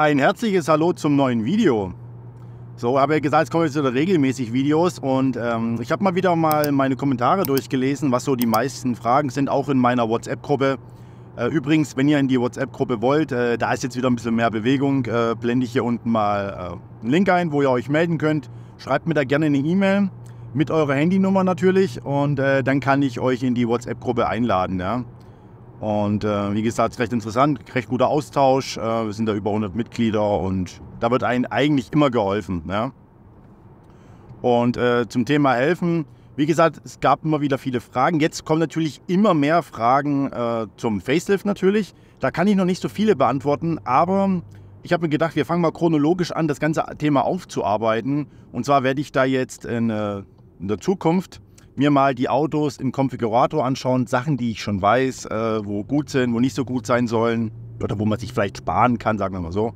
Ein herzliches Hallo zum neuen Video. So, habe ich gesagt, es kommen jetzt wieder regelmäßig Videos und ähm, ich habe mal wieder mal meine Kommentare durchgelesen, was so die meisten Fragen sind, auch in meiner WhatsApp-Gruppe. Äh, übrigens, wenn ihr in die WhatsApp-Gruppe wollt, äh, da ist jetzt wieder ein bisschen mehr Bewegung, äh, blende ich hier unten mal äh, einen Link ein, wo ihr euch melden könnt. Schreibt mir da gerne eine E-Mail mit eurer Handynummer natürlich und äh, dann kann ich euch in die WhatsApp-Gruppe einladen. Ja? Und äh, wie gesagt, recht interessant, recht guter Austausch. Äh, wir sind da über 100 Mitglieder und da wird einem eigentlich immer geholfen. Ja? Und äh, zum Thema Helfen, wie gesagt, es gab immer wieder viele Fragen. Jetzt kommen natürlich immer mehr Fragen äh, zum Facelift natürlich. Da kann ich noch nicht so viele beantworten, aber ich habe mir gedacht, wir fangen mal chronologisch an, das ganze Thema aufzuarbeiten. Und zwar werde ich da jetzt in, äh, in der Zukunft mir mal die Autos im Konfigurator anschauen, Sachen, die ich schon weiß, äh, wo gut sind, wo nicht so gut sein sollen oder wo man sich vielleicht sparen kann, sagen wir mal so.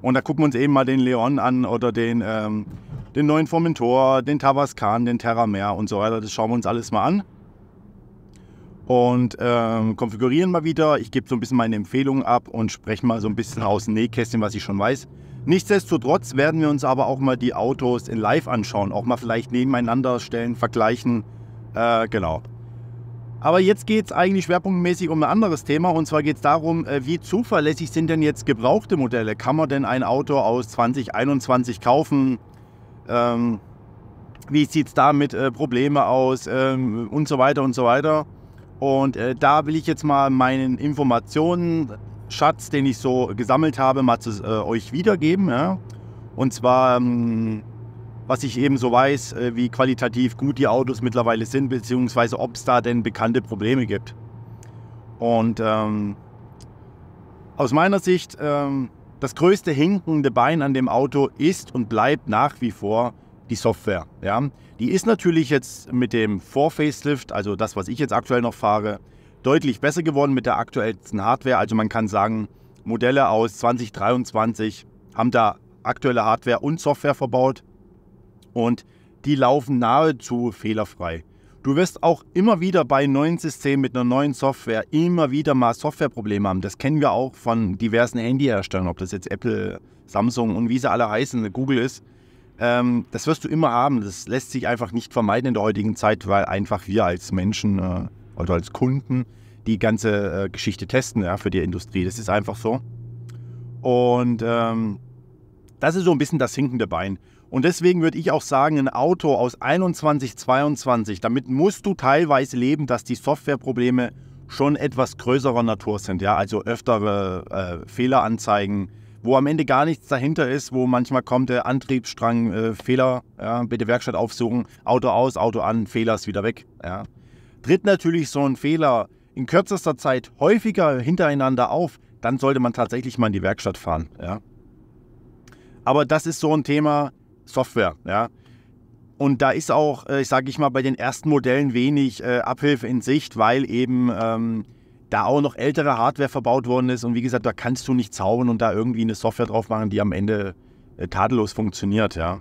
Und da gucken wir uns eben mal den Leon an oder den, ähm, den neuen Formentor, den Tabascan, den Terramer und so weiter. Das schauen wir uns alles mal an. Und ähm, konfigurieren mal wieder. Ich gebe so ein bisschen meine Empfehlungen ab und spreche mal so ein bisschen aus dem Nähkästchen, was ich schon weiß. Nichtsdestotrotz werden wir uns aber auch mal die Autos in Live anschauen, auch mal vielleicht nebeneinander stellen, vergleichen. Äh, genau. Aber jetzt geht es eigentlich schwerpunktmäßig um ein anderes Thema und zwar geht es darum, äh, wie zuverlässig sind denn jetzt gebrauchte Modelle? Kann man denn ein Auto aus 2021 kaufen? Ähm, wie sieht es da mit äh, Problemen aus ähm, und so weiter und so weiter. Und äh, da will ich jetzt mal meinen Informationen Schatz, den ich so gesammelt habe, mal zu, äh, euch wiedergeben. Ja? Und zwar, ähm, was ich eben so weiß, äh, wie qualitativ gut die Autos mittlerweile sind, beziehungsweise ob es da denn bekannte Probleme gibt. Und ähm, aus meiner Sicht, ähm, das größte hinkende Bein an dem Auto ist und bleibt nach wie vor die Software. Ja? Die ist natürlich jetzt mit dem Vor-Facelift, also das, was ich jetzt aktuell noch fahre, deutlich besser geworden mit der aktuellsten Hardware. Also man kann sagen, Modelle aus 2023 haben da aktuelle Hardware und Software verbaut und die laufen nahezu fehlerfrei. Du wirst auch immer wieder bei neuen Systemen mit einer neuen Software immer wieder mal Softwareprobleme haben. Das kennen wir auch von diversen Handyherstellern, ob das jetzt Apple, Samsung und wie sie alle heißen, Google ist. Ähm, das wirst du immer haben. Das lässt sich einfach nicht vermeiden in der heutigen Zeit, weil einfach wir als Menschen äh, also als Kunden, die ganze äh, Geschichte testen ja, für die Industrie. Das ist einfach so. Und ähm, das ist so ein bisschen das hinkende Bein. Und deswegen würde ich auch sagen, ein Auto aus 21, 22, damit musst du teilweise leben, dass die Softwareprobleme schon etwas größerer Natur sind. Ja? Also öftere äh, Fehleranzeigen, wo am Ende gar nichts dahinter ist, wo manchmal kommt der Antriebsstrang, äh, Fehler, ja? bitte Werkstatt aufsuchen, Auto aus, Auto an, Fehler ist wieder weg. Ja? Tritt natürlich so ein Fehler in kürzester Zeit häufiger hintereinander auf, dann sollte man tatsächlich mal in die Werkstatt fahren. Ja. Aber das ist so ein Thema Software. Ja. Und da ist auch, äh, ich sage ich mal, bei den ersten Modellen wenig äh, Abhilfe in Sicht, weil eben ähm, da auch noch ältere Hardware verbaut worden ist. Und wie gesagt, da kannst du nicht zaubern und da irgendwie eine Software drauf machen, die am Ende äh, tadellos funktioniert. Ja.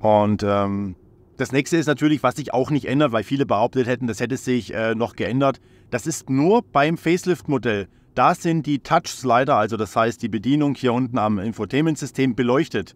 Und ähm, das nächste ist natürlich, was sich auch nicht ändert, weil viele behauptet hätten, das hätte sich äh, noch geändert. Das ist nur beim Facelift-Modell. Da sind die Touch-Slider, also das heißt die Bedienung hier unten am Infotainment-System, beleuchtet.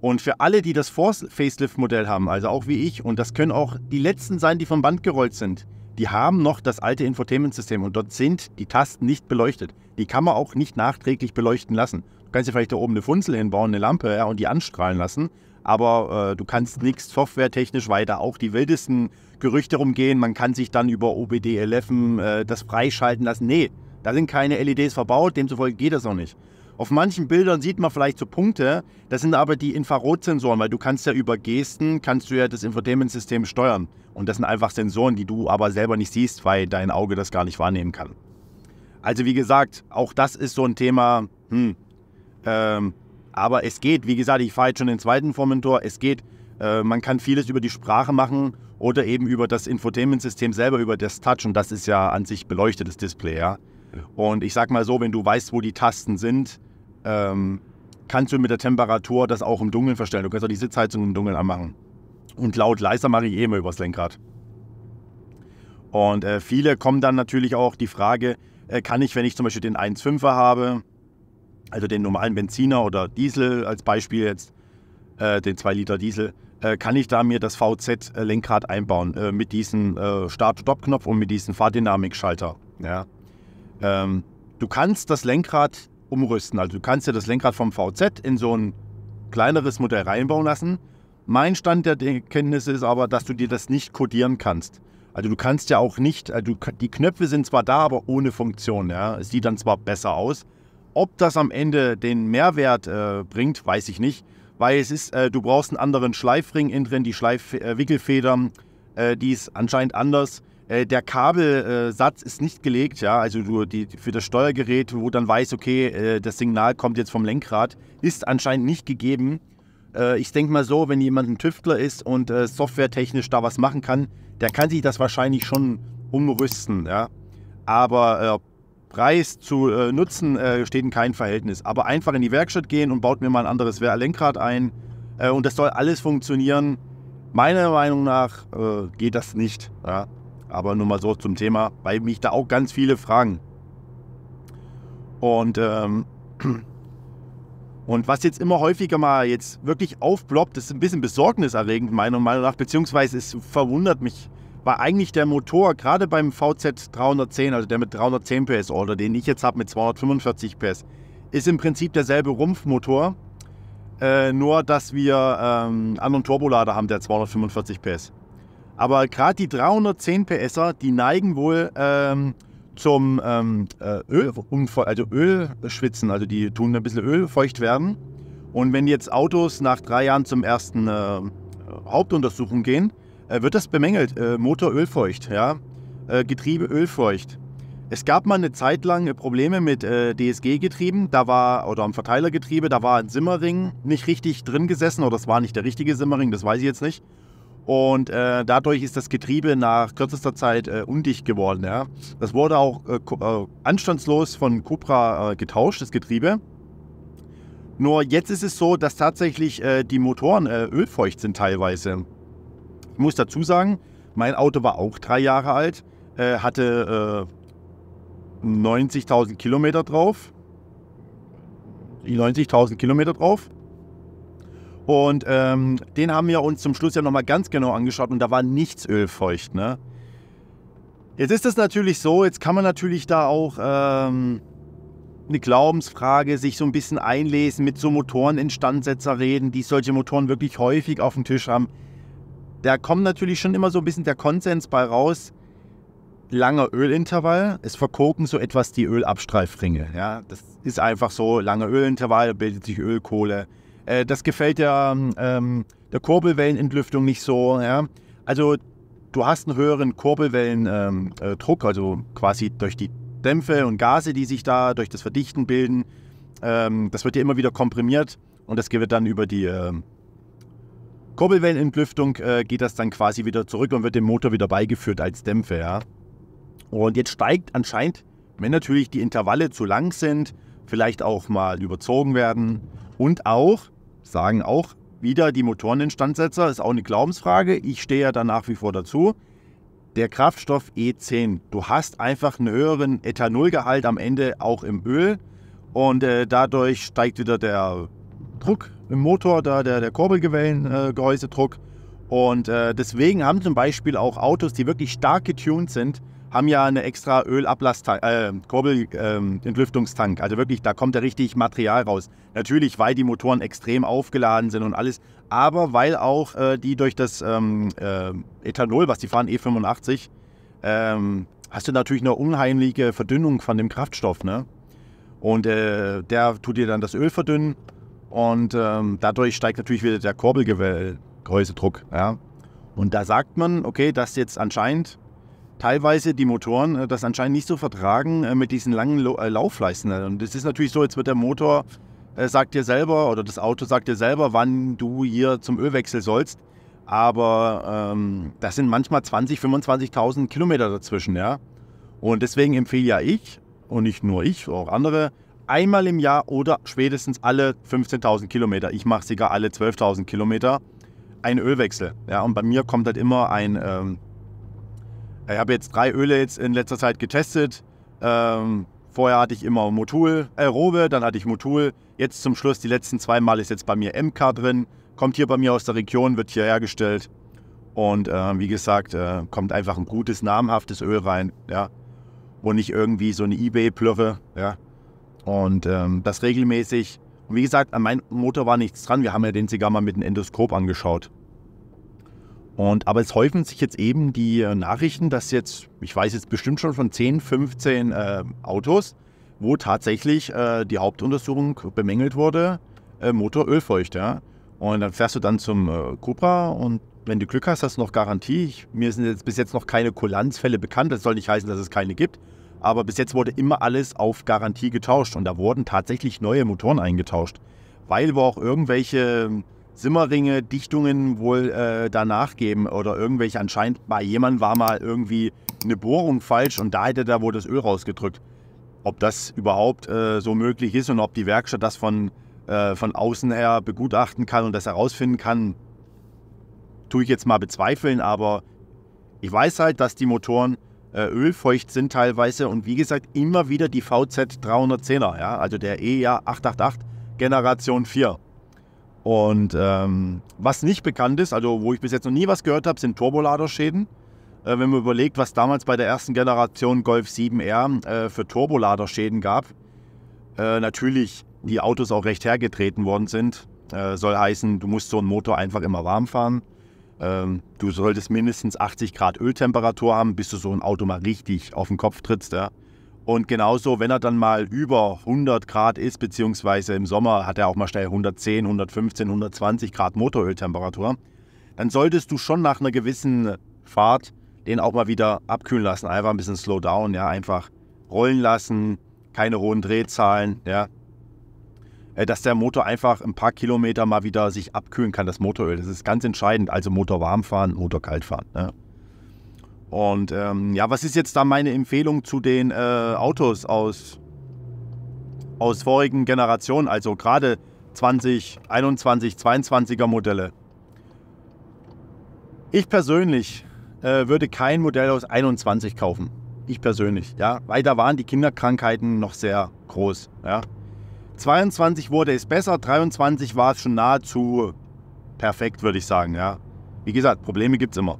Und für alle, die das Force-Facelift-Modell haben, also auch wie ich, und das können auch die letzten sein, die vom Band gerollt sind, die haben noch das alte Infotainment-System und dort sind die Tasten nicht beleuchtet. Die kann man auch nicht nachträglich beleuchten lassen. Du kannst dir vielleicht da oben eine Funzel hinbauen, eine Lampe ja, und die anstrahlen lassen, aber äh, du kannst nichts softwaretechnisch weiter. Auch die wildesten Gerüchte rumgehen, man kann sich dann über OBD11 äh, das freischalten lassen. Nee, da sind keine LEDs verbaut, demzufolge geht das auch nicht. Auf manchen Bildern sieht man vielleicht so Punkte, das sind aber die Infrarotsensoren, weil du kannst ja über Gesten, kannst du ja das Infotainment-System steuern. Und das sind einfach Sensoren, die du aber selber nicht siehst, weil dein Auge das gar nicht wahrnehmen kann. Also wie gesagt, auch das ist so ein Thema, hm, ähm, aber es geht, wie gesagt, ich fahre jetzt schon den zweiten Formentor, es geht. Äh, man kann vieles über die Sprache machen oder eben über das Infotainment-System selber, über das Touch. Und das ist ja an sich beleuchtetes Display, ja. Und ich sag mal so, wenn du weißt, wo die Tasten sind, ähm, kannst du mit der Temperatur das auch im Dunkeln verstellen. Du kannst auch die Sitzheizung im Dunkeln anmachen. Und laut leiser mache ich eh immer übers Lenkrad. Und äh, viele kommen dann natürlich auch die Frage, äh, kann ich, wenn ich zum Beispiel den 1.5er habe, also den normalen Benziner oder Diesel als Beispiel jetzt, äh, den 2 Liter Diesel, äh, kann ich da mir das VZ-Lenkrad einbauen äh, mit diesem äh, Start-Stop-Knopf und mit diesem Fahrdynamikschalter. Ja. Ähm, du kannst das Lenkrad umrüsten, also du kannst dir das Lenkrad vom VZ in so ein kleineres Modell reinbauen lassen. Mein Stand der Kenntnisse ist aber, dass du dir das nicht codieren kannst. Also du kannst ja auch nicht, also die Knöpfe sind zwar da, aber ohne Funktion. Ja. Es sieht dann zwar besser aus, ob das am Ende den Mehrwert äh, bringt, weiß ich nicht, weil es ist, äh, du brauchst einen anderen Schleifring innen drin, die Schleifwickelfedern, äh, äh, die ist anscheinend anders. Äh, der Kabelsatz ist nicht gelegt, ja, also du, die, für das Steuergerät, wo dann weiß, okay, äh, das Signal kommt jetzt vom Lenkrad, ist anscheinend nicht gegeben. ich denke mal so, wenn jemand ein Tüftler ist und softwaretechnisch da was machen kann, der kann sich das wahrscheinlich schon umrüsten, ja. Aber Preis zu äh, Nutzen äh, steht in keinem Verhältnis. Aber einfach in die Werkstatt gehen und baut mir mal ein anderes Lenkrad ein äh, und das soll alles funktionieren. Meiner Meinung nach äh, geht das nicht. Ja? Aber nur mal so zum Thema, weil mich da auch ganz viele fragen. Und, ähm, und was jetzt immer häufiger mal jetzt wirklich aufploppt, ist ein bisschen besorgniserregend meiner Meinung nach, beziehungsweise es verwundert mich war eigentlich der Motor, gerade beim VZ 310, also der mit 310 PS oder den ich jetzt habe mit 245 PS, ist im Prinzip derselbe Rumpfmotor, äh, nur dass wir ähm, anderen Turbolader haben, der 245 PS. Aber gerade die 310 PSer, die neigen wohl ähm, zum ähm, äh, Ölunfall, also Ölschwitzen, also die tun ein bisschen Öl feucht werden. Und wenn jetzt Autos nach drei Jahren zum ersten äh, Hauptuntersuchung gehen, äh, wird das bemängelt. Äh, Motor ölfeucht, ja? Äh, Getriebe ölfeucht. Es gab mal eine Zeit lang Probleme mit äh, DSG-Getrieben, da war, oder am Verteilergetriebe, da war ein Simmerring nicht richtig drin gesessen, oder es war nicht der richtige Simmerring, das weiß ich jetzt nicht. Und äh, dadurch ist das Getriebe nach kürzester Zeit äh, undicht geworden. Ja. Das wurde auch anstandslos von Cupra getauscht, das Getriebe. Nur jetzt ist es so, dass tatsächlich die Motoren ölfeucht sind teilweise. Ich muss dazu sagen, mein Auto war auch drei Jahre alt, äh, hatte äh, 90.000 Kilometer drauf. 90.000 Kilometer drauf. Und ähm, den haben wir uns zum Schluss ja nochmal ganz genau angeschaut und da war nichts ölfeucht. Ne? Jetzt ist das natürlich so, jetzt kann man natürlich da auch ähm, eine Glaubensfrage sich so ein bisschen einlesen, mit so Motoreninstandsetzer reden, die solche Motoren wirklich häufig auf dem Tisch haben. Da kommt natürlich schon immer so ein bisschen der Konsens bei raus. Langer Ölintervall, es verkoken so etwas die Ölabstreifringe. Ja, das ist einfach so, langer Ölintervall, bildet sich Ölkohle. Äh, das gefällt der, ähm, der Kurbelwellenentlüftung nicht so. Ja. Also du hast einen höheren Kurbelwellendruck, ähm, äh, also quasi durch die Dämpfe und Gase, die sich da durch das Verdichten bilden. Ähm, das wird ja immer wieder komprimiert und das wird dann über die äh, Kurbelwellenentlüftung äh, geht das dann quasi wieder zurück und wird dem Motor wieder beigeführt als Dämpfe. Ja. Und jetzt steigt anscheinend, wenn natürlich die Intervalle zu lang sind, vielleicht auch mal überzogen werden und auch, sagen auch wieder die Motoren Motoreninstandsetzer, ist auch eine Glaubensfrage, ich stehe ja da nach wie vor dazu, der Kraftstoff E10. Du hast einfach einen höheren Ethanolgehalt am Ende auch im Öl und äh, dadurch steigt wieder der Druck im Motor da der, der Kurbelgewellengehäusedruck. Äh, und äh, deswegen haben zum Beispiel auch Autos, die wirklich stark getuned sind, haben ja eine extra Ölablasstank, äh, Kurbelentlüftungstank. Ähm, äh, also wirklich, da kommt ja richtig Material raus. Natürlich, weil die Motoren extrem aufgeladen sind und alles, aber weil auch äh, die durch das ähm, äh, Ethanol, was die fahren, E85, ähm, hast du natürlich eine unheimliche Verdünnung von dem Kraftstoff. Ne? Und äh, der tut dir dann das Öl verdünnen und ähm, dadurch steigt natürlich wieder der Korbelgehäusedruck. Ja? Und da sagt man, okay, dass jetzt anscheinend teilweise die Motoren äh, das anscheinend nicht so vertragen äh, mit diesen langen äh, Laufleisten. Und es ist natürlich so, jetzt wird der Motor, sagt dir selber, oder das Auto sagt dir selber, wann du hier zum Ölwechsel sollst. Aber ähm, das sind manchmal 20.000, 25.000 Kilometer dazwischen. Ja? Und deswegen empfehle ja ich, und nicht nur ich, auch andere, einmal im Jahr oder spätestens alle 15.000 Kilometer, ich mache sogar alle 12.000 Kilometer, einen Ölwechsel. Ja, und bei mir kommt halt immer ein, ähm, ich habe jetzt drei Öle jetzt in letzter Zeit getestet. Ähm, vorher hatte ich immer Motul, äh, Robe, dann hatte ich Motul. Jetzt zum Schluss, die letzten zwei Mal ist jetzt bei mir MK drin. Kommt hier bei mir aus der Region, wird hier hergestellt. Und äh, wie gesagt, äh, kommt einfach ein gutes, namhaftes Öl rein. Ja, und nicht irgendwie so eine Ebay-Plürre. Ja, und ähm, das regelmäßig. Und wie gesagt, an meinem Motor war nichts dran. Wir haben ja den sogar mal mit einem Endoskop angeschaut. Und, aber es häufen sich jetzt eben die äh, Nachrichten, dass jetzt, ich weiß jetzt bestimmt schon von 10, 15 äh, Autos, wo tatsächlich äh, die Hauptuntersuchung bemängelt wurde, äh, Motorölfeucht. Ja? Und dann fährst du dann zum äh, Cupra und wenn du Glück hast, hast du noch Garantie. Ich, mir sind jetzt bis jetzt noch keine Kulanzfälle bekannt. Das soll nicht heißen, dass es keine gibt aber bis jetzt wurde immer alles auf Garantie getauscht und da wurden tatsächlich neue Motoren eingetauscht, weil wir auch irgendwelche Simmerringe, Dichtungen wohl äh, danach geben oder irgendwelche anscheinend bei jemandem war mal irgendwie eine Bohrung falsch und da hätte da wohl das Öl rausgedrückt. Ob das überhaupt äh, so möglich ist und ob die Werkstatt das von, äh, von außen her begutachten kann und das herausfinden kann, tue ich jetzt mal bezweifeln, aber ich weiß halt, dass die Motoren äh, ölfeucht sind teilweise. Und wie gesagt, immer wieder die VZ310er, ja? also der EJA 888 Generation 4. Und ähm, was nicht bekannt ist, also wo ich bis jetzt noch nie was gehört habe, sind Turboladerschäden. Äh, wenn man überlegt, was damals bei der ersten Generation Golf 7R äh, für Turboladerschäden gab, äh, natürlich die Autos auch recht hergetreten worden sind, äh, soll heißen, du musst so einen Motor einfach immer warm fahren. Ähm, du solltest mindestens 80 Grad Öltemperatur haben, bis du so ein Auto mal richtig auf den Kopf trittst. Ja? Und genauso, wenn er dann mal über 100 Grad ist, beziehungsweise im Sommer hat er auch mal schnell 110, 115, 120 Grad Motoröltemperatur, dann solltest du schon nach einer gewissen Fahrt den auch mal wieder abkühlen lassen. Einfach ein bisschen slow down, ja, einfach rollen lassen, keine hohen Drehzahlen, ja, äh, dass der Motor einfach ein paar Kilometer mal wieder sich abkühlen kann, das Motoröl. Das ist ganz entscheidend. Also Motor warm fahren, Motor kalt fahren. Ne? Und ähm, ja, was ist jetzt da meine Empfehlung zu den äh, Autos aus, aus vorigen Generationen, also gerade 2021, 22er Modelle? Ich persönlich äh, würde kein Modell aus 21 kaufen. Ich persönlich, ja. Weil da waren die Kinderkrankheiten noch sehr groß, ja. 22 wurde es besser, 23 war es schon nahezu perfekt, würde ich sagen. Ja. Wie gesagt, Probleme gibt es immer.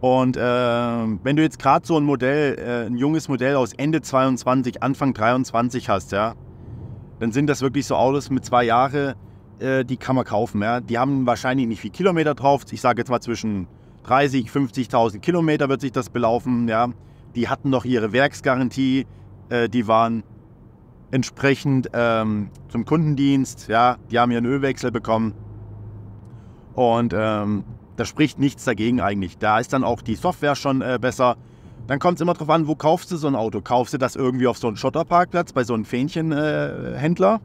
Und äh, wenn du jetzt gerade so ein Modell, äh, ein junges Modell aus Ende 22, Anfang 23 hast, ja, dann sind das wirklich so Autos mit zwei Jahren, äh, die kann man kaufen. Ja. Die haben wahrscheinlich nicht viel Kilometer drauf. Ich sage jetzt mal zwischen 30, 50.000 Kilometer wird sich das belaufen. Ja. Die hatten noch ihre Werksgarantie. Äh, die waren entsprechend ähm, zum Kundendienst. Ja, die haben ihren Ölwechsel bekommen. Und ähm, da spricht nichts dagegen eigentlich. Da ist dann auch die Software schon äh, besser. Dann kommt es immer darauf an, wo kaufst du so ein Auto? Kaufst du das irgendwie auf so einem Schotterparkplatz bei so einem Fähnchenhändler? Äh,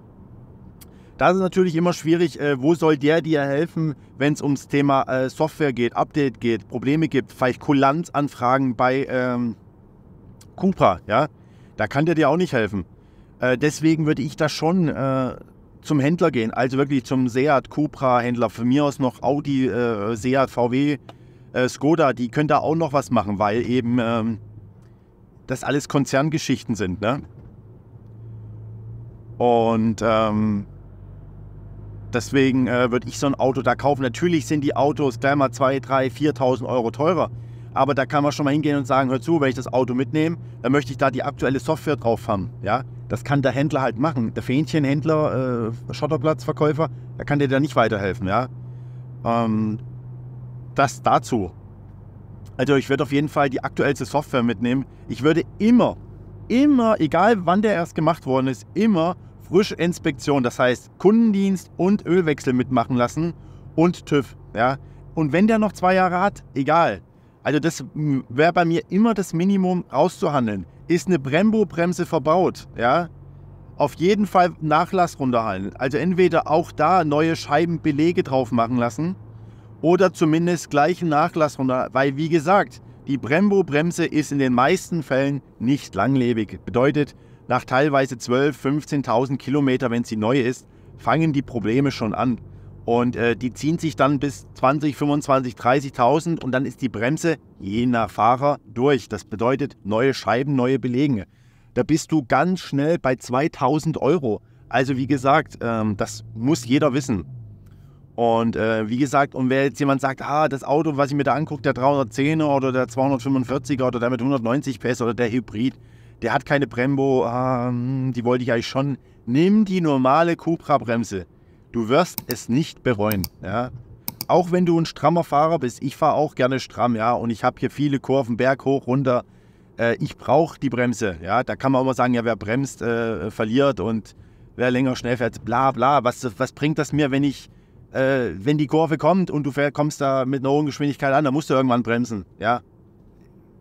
da ist es natürlich immer schwierig, äh, wo soll der dir helfen, wenn es ums Thema äh, Software geht, Update geht, Probleme gibt, vielleicht Kulanzanfragen bei ähm, Cupra, ja? Da kann der dir auch nicht helfen. Äh, deswegen würde ich da schon äh, zum Händler gehen, also wirklich zum Seat, Cupra Händler, von mir aus noch Audi, äh, Seat, VW, äh, Skoda, die können da auch noch was machen, weil eben ähm, das alles Konzerngeschichten sind. Ne? Und ähm, deswegen äh, würde ich so ein Auto da kaufen. Natürlich sind die Autos gleich mal 2, 3, 4.000 Euro teurer. Aber da kann man schon mal hingehen und sagen, hör zu, wenn ich das Auto mitnehme, dann möchte ich da die aktuelle Software drauf haben. Ja? Das kann der Händler halt machen. Der Fähnchenhändler, äh, Schotterplatzverkäufer, der kann dir da nicht weiterhelfen, ja. Ähm, das dazu. Also ich würde auf jeden Fall die aktuellste Software mitnehmen. Ich würde immer, immer, egal wann der erst gemacht worden ist, immer frische Inspektion, das heißt Kundendienst und Ölwechsel mitmachen lassen und TÜV. Ja? Und wenn der noch zwei Jahre hat, egal. Also das wäre bei mir immer das Minimum auszuhandeln. Ist eine Brembo-Bremse verbaut, ja? Auf jeden Fall Nachlass runterhalten. Also entweder auch da neue Scheibenbelege drauf machen lassen oder zumindest gleichen Nachlass runter, weil wie gesagt, die Brembo-Bremse ist in den meisten Fällen nicht langlebig. Bedeutet, nach teilweise 12.000, 15.000 Kilometer, wenn sie neu ist, fangen die Probleme schon an. Und äh, die ziehen sich dann bis 20, 25, 30.000 und dann ist die Bremse je nach Fahrer durch. Das bedeutet neue Scheiben, neue Belege. Da bist du ganz schnell bei 2000 Euro. Also wie gesagt, ähm, das muss jeder wissen. Und äh, wie gesagt, und wer jetzt jemand sagt, ah, das Auto, was ich mir da angucke, der 310er oder der 245er oder der mit 190 PS oder der Hybrid, der hat keine Brembo, ähm, die wollte ich eigentlich schon. Nimm die normale Cupra-Bremse Du wirst es nicht bereuen. Ja? Auch wenn du ein strammer Fahrer bist, ich fahre auch gerne stramm, ja, und ich habe hier viele Kurven berg hoch, runter. Äh, ich brauche die Bremse. Ja? Da kann man auch sagen, ja, wer bremst, äh, verliert und wer länger schnell fährt, bla bla. Was, was bringt das mir, wenn ich, äh, wenn die Kurve kommt und du fähr, kommst da mit einer hohen Geschwindigkeit an, dann musst du irgendwann bremsen. Ja?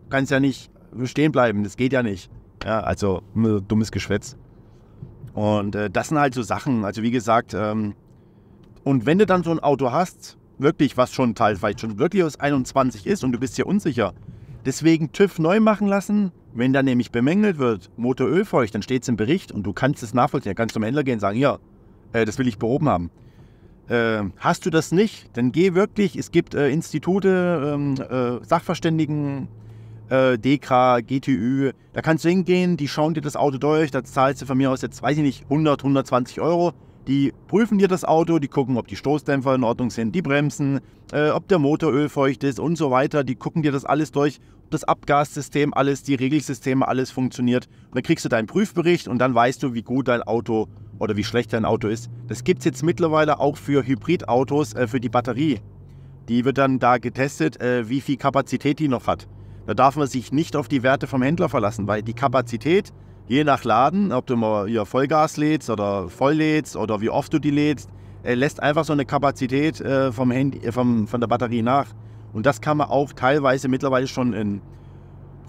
Du kannst ja nicht stehen bleiben, das geht ja nicht. Ja, also dummes Geschwätz. Und äh, das sind halt so Sachen. Also wie gesagt, ähm, und wenn du dann so ein Auto hast, wirklich, was schon teilweise schon wirklich aus 21 ist und du bist hier unsicher, deswegen TÜV neu machen lassen. Wenn da nämlich bemängelt wird, Motor ölfeucht, dann steht es im Bericht und du kannst es nachvollziehen. Du kannst zum Händler gehen und sagen, ja, äh, das will ich behoben haben. Äh, hast du das nicht, dann geh wirklich, es gibt äh, Institute, ähm, äh, Sachverständigen, äh, DK, GTÜ. Da kannst du hingehen, die schauen dir das Auto durch, da zahlst du von mir aus jetzt, weiß ich nicht, 100, 120 Euro. Die prüfen dir das Auto, die gucken, ob die Stoßdämpfer in Ordnung sind, die Bremsen, äh, ob der Motor ölfeucht ist und so weiter. Die gucken dir das alles durch, ob das Abgassystem alles, die Regelsysteme alles funktioniert. Und dann kriegst du deinen Prüfbericht und dann weißt du, wie gut dein Auto oder wie schlecht dein Auto ist. Das gibt es jetzt mittlerweile auch für Hybridautos, äh, für die Batterie. Die wird dann da getestet, äh, wie viel Kapazität die noch hat. Da darf man sich nicht auf die Werte vom Händler verlassen, weil die Kapazität, je nach Laden, ob du mal hier Vollgas lädst oder voll lädst oder wie oft du die lädst, lässt einfach so eine Kapazität äh, vom Handy, äh, vom, von der Batterie nach. Und das kann man auch teilweise mittlerweile schon in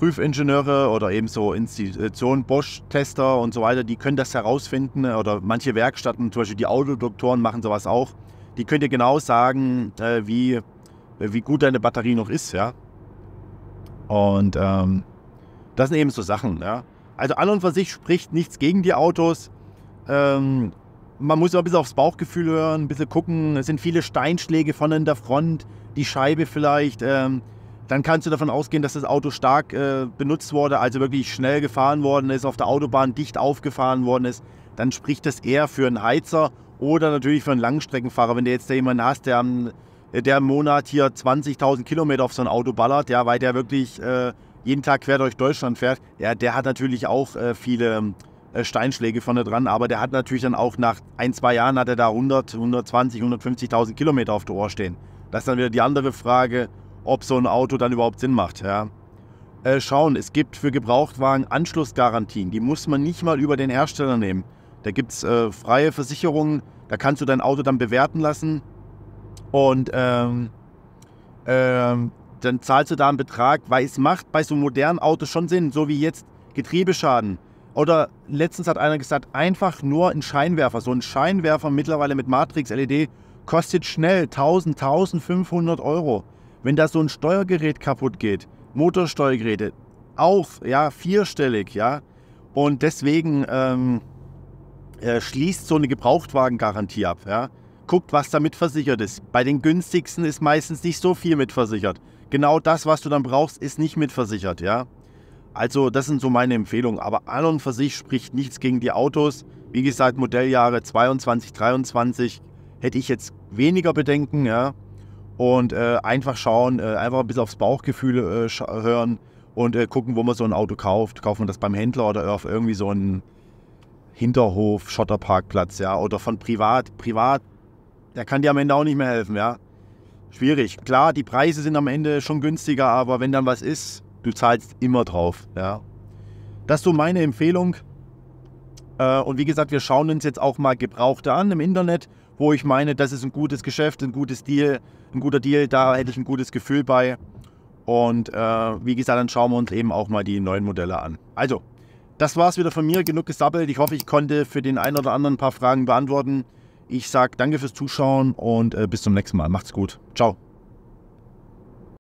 Prüfingenieure oder eben so Institutionen, Bosch-Tester und so weiter, die können das herausfinden. Äh, oder manche Werkstätten, zum Beispiel die Autodoktoren machen sowas auch. Die können dir genau sagen, wie, wie gut deine Batterie noch ist. Ja? Und ähm, das sind eben so Sachen. Ja. Also an und für sich spricht nichts gegen die Autos. Ähm, man muss auch ein bisschen aufs Bauchgefühl hören, ein bisschen gucken. Es sind viele Steinschläge von in der Front, die Scheibe vielleicht. Ähm, dann kannst du davon ausgehen, dass das Auto stark äh, benutzt wurde, also wirklich schnell gefahren worden ist, auf der Autobahn dicht aufgefahren worden ist. Dann spricht das eher für einen Heizer oder natürlich für einen Langstreckenfahrer. Wenn du jetzt da jemanden hast, der am äh, der im Monat hier 20.000 Kilometer auf so ein Auto ballert, ja, weil der wirklich äh, jeden Tag quer durch Deutschland fährt, ja, der hat natürlich auch äh, viele äh, Steinschläge vorne dran, aber der hat natürlich dann auch nach ein, zwei Jahren hat er da 100, 120, 150.000 Kilometer auf der Ohr stehen. Das ist dann wieder die andere Frage, ob so ein Auto dann überhaupt Sinn macht, ja. Äh, schauen, es gibt für Gebrauchtwagen Anschlussgarantien, die muss man nicht mal über den Hersteller nehmen. Da gibt es äh, freie Versicherungen, da kannst du dein Auto dann bewerten lassen, und ähm, ähm, dann zahlst du da einen Betrag, weil es macht bei so modernen Autos schon Sinn, so wie jetzt Getriebeschaden. Oder letztens hat einer gesagt, einfach nur ein Scheinwerfer. So ein Scheinwerfer mittlerweile mit Matrix-LED kostet schnell 1000, 1500 Euro. Wenn da so ein Steuergerät kaputt geht, Motorsteuergeräte, auch, ja, vierstellig, ja. Und deswegen ähm, äh, schließt so eine Gebrauchtwagengarantie ab, ja guckt, was damit versichert ist. Bei den günstigsten ist meistens nicht so viel mitversichert. Genau das, was du dann brauchst, ist nicht mitversichert, ja. Also, das sind so meine Empfehlungen. Aber an und für sich spricht nichts gegen die Autos. Wie gesagt, Modelljahre 22, 23 hätte ich jetzt weniger Bedenken, ja. Und äh, einfach schauen, äh, einfach ein bisschen aufs Bauchgefühl äh, hören und äh, gucken, wo man so ein Auto kauft. Kauft man das beim Händler oder auf irgendwie so einen Hinterhof, Schotterparkplatz, ja. Oder von privat. Privat der kann dir am Ende auch nicht mehr helfen, ja. Schwierig. Klar, die Preise sind am Ende schon günstiger, aber wenn dann was ist, du zahlst immer drauf, ja. Das ist so meine Empfehlung. Äh, und wie gesagt, wir schauen uns jetzt auch mal Gebrauchte an im Internet, wo ich meine, das ist ein gutes Geschäft, ein gutes Deal, ein guter Deal, da hätte ich ein gutes Gefühl bei. Und äh, wie gesagt, dann schauen wir uns eben auch mal die neuen Modelle an. Also, das war es wieder von mir, genug gesabbelt. Ich hoffe, ich konnte für den einen oder anderen ein paar Fragen beantworten. Ich sage danke fürs Zuschauen und äh, bis zum nächsten Mal. Macht's gut. Ciao.